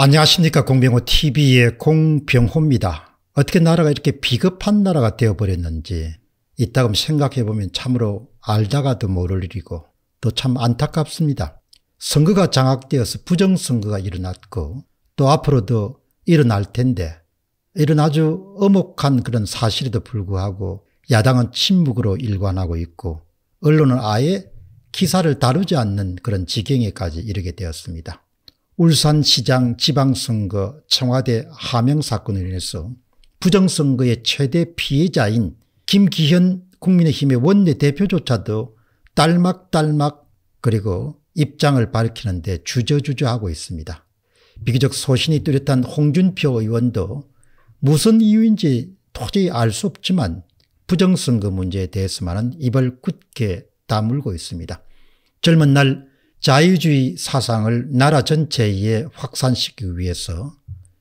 안녕하십니까 공병호 TV의 공병호입니다. 어떻게 나라가 이렇게 비겁한 나라가 되어버렸는지 이따금 생각해보면 참으로 알다가도 모를 일이고 또 참 안타깝습니다. 선거가 장악되어서 부정선거가 일어났고 또 앞으로도 일어날 텐데 이런 아주 엄혹한 그런 사실에도 불구하고 야당은 침묵으로 일관하고 있고 언론은 아예 기사를 다루지 않는 그런 지경에까지 이르게 되었습니다. 울산시장 지방선거 청와대 하명 사건으로 인해서 부정선거의 최대 피해자인 김기현 국민의힘의 원내대표조차도 딸막딸막 그리고 입장을 밝히는데 주저주저하고 있습니다. 비교적 소신이 뚜렷한 홍준표 의원도 무슨 이유인지 도저히 알 수 없지만 부정선거 문제에 대해서만은 입을 굳게 다물고 있습니다. 젊은 날 자유주의 사상을 나라 전체에 확산시키기 위해서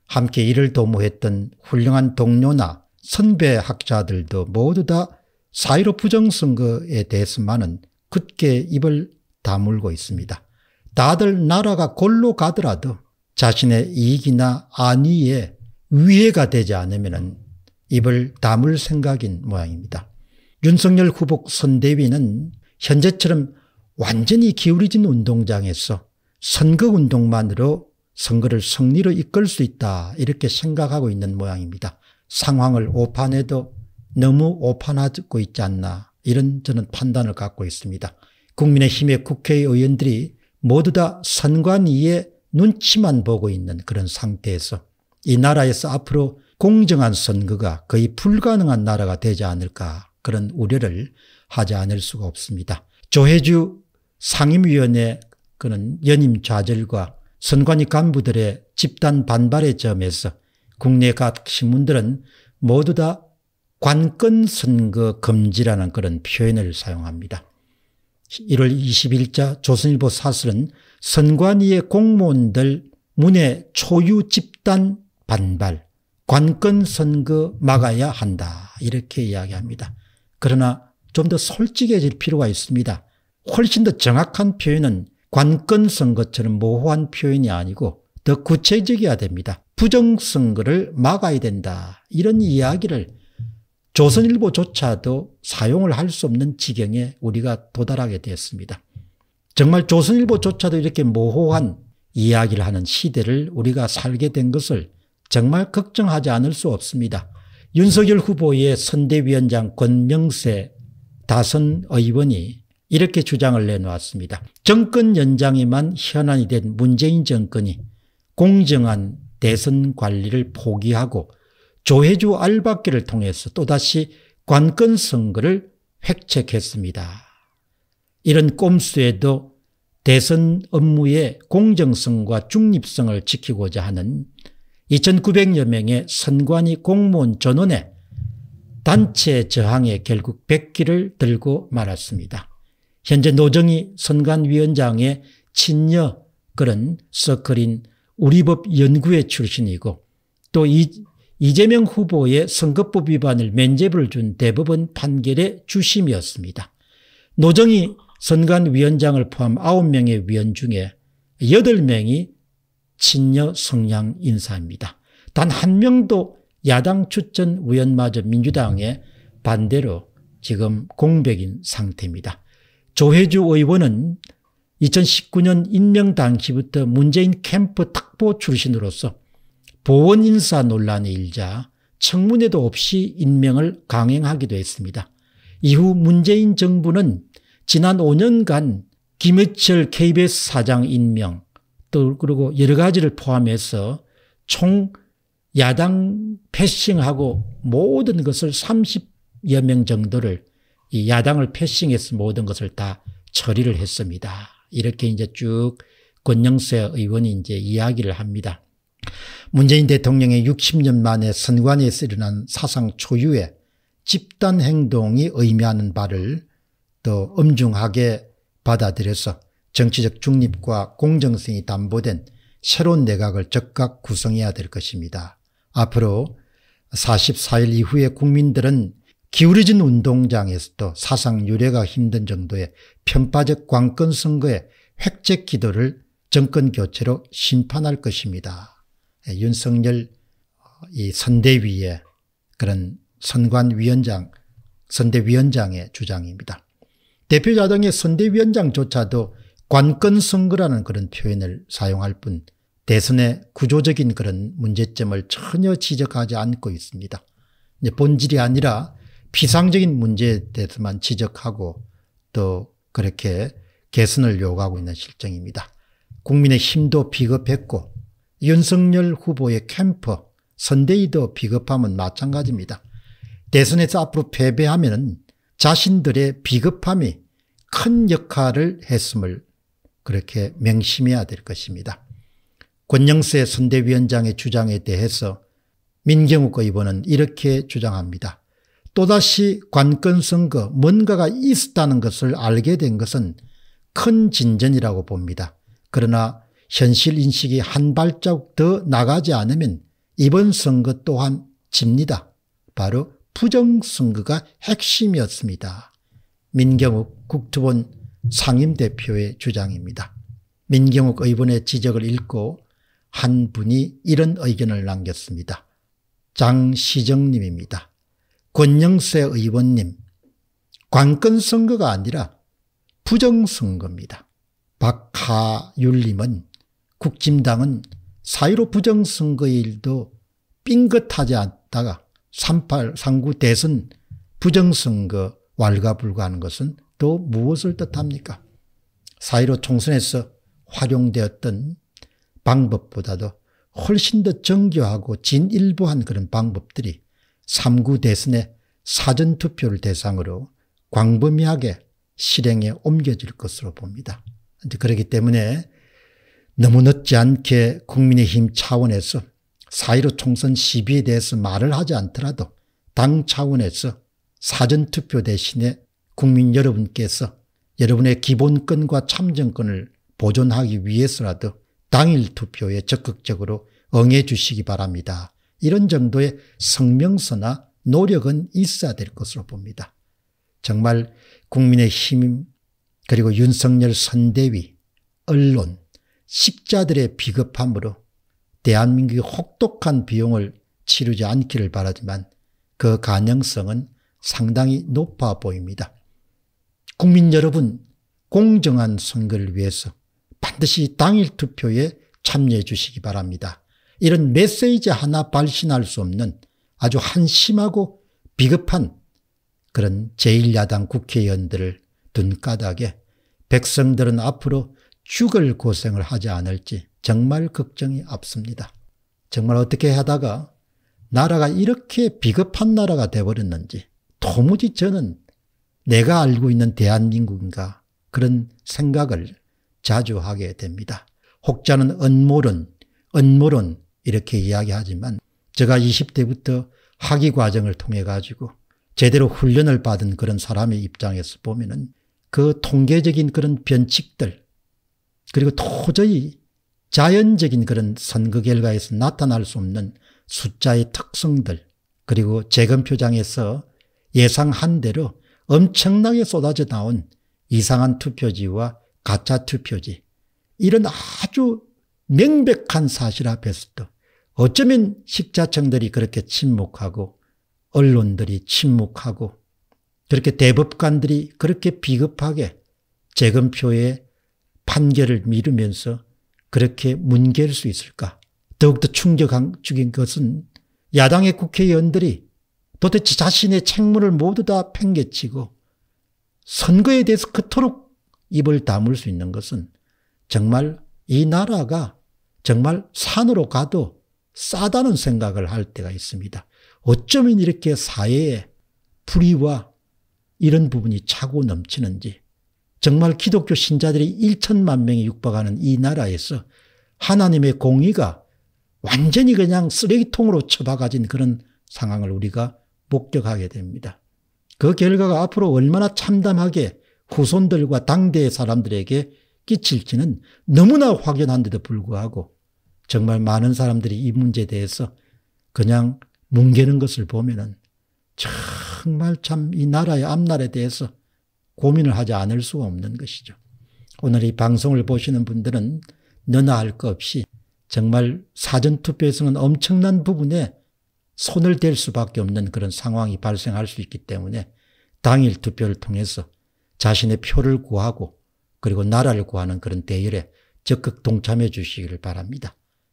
함께 일을 도모했던 훌륭한 동료나 선배 학자들도 모두 다 사이로 부정선거에 대해서만은 굳게 입을 다물고 있습니다. 다들 나라가 골로 가더라도 자신의 이익이나 안위에 위해가 되지 않으면 입을 다물 생각인 모양입니다. 윤석열 후보 선대위는 현재처럼 완전히 기울어진 운동장에서 선거운동만으로 선거를 승리로 이끌 수 있다 이렇게 생각하고 있는 모양입니다. 상황을 오판해도 너무 오판하고 있지 않나 이런 저는 판단을 갖고 있습니다. 국민의힘의 국회의원들이 모두 다선관위에 눈치만 보고 있는 그런 상태에서 이 나라에서 앞으로 공정한 선거가 거의 불가능한 나라가 되지 않을까 그런 우려를 하지 않을 수가 없습니다. 조혜주 상임위원회 그는 연임 좌절과 선관위 간부들의 집단 반발의 점에서 국내 각 신문들은 모두 다 관건 선거 금지라는 그런 표현을 사용합니다. 1월 20일자 조선일보 사설은 선관위의 공무원들 문의 초유 집단 반발, 관건 선거 막아야 한다 이렇게 이야기합니다. 그러나 좀 더 솔직해질 필요가 있습니다. 훨씬 더 정확한 표현은 관건 선거처럼 모호한 표현이 아니고 더 구체적이어야 됩니다. 부정 선거를 막아야 된다. 이런 이야기를 조선일보조차도 사용을 할 수 없는 지경에 우리가 도달하게 되었습니다. 정말 조선일보조차도 이렇게 모호한 이야기를 하는 시대를 우리가 살게 된 것을 정말 걱정하지 않을 수 없습니다. 윤석열 후보의 선대위원장 권명세 다선 의원이 이렇게 주장을 내놓았습니다. 정권 연장에만 현안이 된 문재인 정권이 공정한 대선 관리를 포기하고 조혜주 알박기를 통해서 또다시 관건 선거를 획책했습니다. 이런 꼼수에도 대선 업무의 공정성과 중립성을 지키고자 하는 2900여 명의 선관위 공무원 전원의 단체 저항에 결국 백기를 들고 말았습니다. 현재 노정희 선관위원장의 친녀 그런 서클인 우리법 연구회 출신이고 또 이, 이재명 후보의 선거법 위반을 면제를 준 대법원 판결의 주심이었습니다. 노정희 선관위원장을 포함 9명의 위원 중에 8명이 친녀 성향 인사입니다. 단 한 명도 야당 추천 위원마저 민주당의 반대로 지금 공백인 상태입니다. 조혜주 의원은 2019년 임명 당시부터 문재인 캠프 특보 출신으로서 보원 인사 논란이 일자 청문회도 없이 임명을 강행하기도 했습니다. 이후 문재인 정부는 지난 5년간 김해철 KBS 사장 임명 또 그리고 여러 가지를 포함해서 총 야당 패싱하고 모든 것을 30여 명 정도를 이 야당을 패싱해서 모든 것을 다 처리를 했습니다. 이렇게 이제 쭉 권영세 의원이 이제 이야기를 합니다. 문재인 대통령의 60년 만에 선관위에서 일어난 사상 초유의 집단 행동이 의미하는 바를 더 엄중하게 받아들여서 정치적 중립과 공정성이 담보된 새로운 내각을 적각 구성해야 될 것입니다. 앞으로 44일 이후에 국민들은 기울어진 운동장에서도 사상 유례가 힘든 정도의 편파적 관건 선거의 획책 기도를 정권 교체로 심판할 것입니다. 예, 윤석열 어, 이 선대위의 그런 선관위원장, 선대위원장의 주장입니다. 대표자당의 선대위원장조차도 관건 선거라는 그런 표현을 사용할 뿐 대선의 구조적인 그런 문제점을 전혀 지적하지 않고 있습니다. 본질이 아니라 피상적인 문제에 대해서만 지적하고 또 그렇게 개선을 요구하고 있는 실정입니다. 국민의 힘도 비겁했고 윤석열 후보의 캠프 선대위도 비겁함은 마찬가지입니다. 대선에서 앞으로 패배하면 자신들의 비겁함이 큰 역할을 했음을 그렇게 명심해야 될 것입니다. 권영세 선대위원장의 주장에 대해서 민경욱 의원은 이렇게 주장합니다. 또다시 관건선거 뭔가가 있었다는 것을 알게 된 것은 큰 진전이라고 봅니다. 그러나 현실인식이 한발자더 나가지 않으면 이번 선거 또한 집니다. 바로 부정선거가 핵심이었습니다. 민경욱 국토본 상임대표의 주장입니다. 민경욱 의원의 지적을 읽고 한 분이 이런 의견을 남겼습니다. 장시정님입니다. 권영세 의원님, 관건 선거가 아니라 부정선거입니다. 박하율님은 국진당은 사1로 부정선거일도 삥긋하지 않다가 38, 39 대선 부정선거 왈가불가하는 것은 또 무엇을 뜻합니까? 사1로 총선에서 활용되었던 방법보다도 훨씬 더 정교하고 진일보한 그런 방법들이 3구 대선의 사전투표를 대상으로 광범위하게 실행에 옮겨질 것으로 봅니다. 그렇기 때문에 너무 늦지 않게 국민의힘 차원에서 4.15 총선 시비에 대해서 말을 하지 않더라도 당 차원에서 사전투표 대신에 국민 여러분께서 여러분의 기본권과 참정권을 보존하기 위해서라도 당일 투표에 적극적으로 응해 주시기 바랍니다. 이런 정도의 성명서나 노력은 있어야 될 것으로 봅니다. 정말 국민의힘 그리고 윤석열 선대위 언론 식자들의 비겁함으로 대한민국이 혹독한 비용을 치르지 않기를 바라지만 그 가능성은 상당히 높아 보입니다. 국민 여러분 공정한 선거를 위해서 반드시 당일 투표에 참여해 주시기 바랍니다. 이런 메시지 하나 발신할 수 없는 아주 한심하고 비급한 그런 제1야당 국회의원들을 둔 까닭에 백성들은 앞으로 죽을 고생을 하지 않을지 정말 걱정이 앞섭니다. 정말 어떻게 하다가 나라가 이렇게 비겁한 나라가 돼버렸는지 도무지 저는 내가 알고 있는 대한민국인가 그런 생각을 자주 하게 됩니다. 혹자는 언모론, 언모론, 이렇게 이야기하지만 제가 20대부터 학위 과정을 통해 가지고 제대로 훈련을 받은 그런 사람의 입장에서 보면은 그 통계적인 그런 변칙들 그리고 도저히 자연적인 그런 선거 결과에서 나타날 수 없는 숫자의 특성들 그리고 재검표장에서 예상한 대로 엄청나게 쏟아져 나온 이상한 투표지와 가짜 투표지 이런 아주 명백한 사실 앞에서도 어쩌면 식자청들이 그렇게 침묵하고 언론들이 침묵하고 그렇게 대법관들이 그렇게 비겁하게 재검표의 판결을 미루면서 그렇게 문개할 수 있을까? 더욱더 충격적인 것은 야당의 국회의원들이 도대체 자신의 책무를 모두 다 팽개치고 선거에 대해서 그토록 입을 다물 수 있는 것은 정말 이 나라가 정말 산으로 가도 싸다는 생각을 할 때가 있습니다. 어쩌면 이렇게 사회에 불의와 이런 부분이 차고 넘치는지 정말 기독교 신자들이 1천만 명이 육박하는 이 나라에서 하나님의 공의가 완전히 그냥 쓰레기통으로 처박아진 그런 상황을 우리가 목격하게 됩니다. 그 결과가 앞으로 얼마나 참담하게 후손들과 당대의 사람들에게 끼칠지는 너무나 확연한데도 불구하고 정말 많은 사람들이 이 문제에 대해서 그냥 뭉개는 것을 보면은 정말 참 이 나라의 앞날에 대해서 고민을 하지 않을 수가 없는 것이죠. 오늘 이 방송을 보시는 분들은 너나 할 것 없이 정말 사전투표에서는 엄청난 부분에 손을 댈 수밖에 없는 그런 상황이 발생할 수 있기 때문에 당일 투표를 통해서 자신의 표를 구하고 그리고 나라를 구하는 그런 대열에 적극 동참해 주시기를 바랍니다.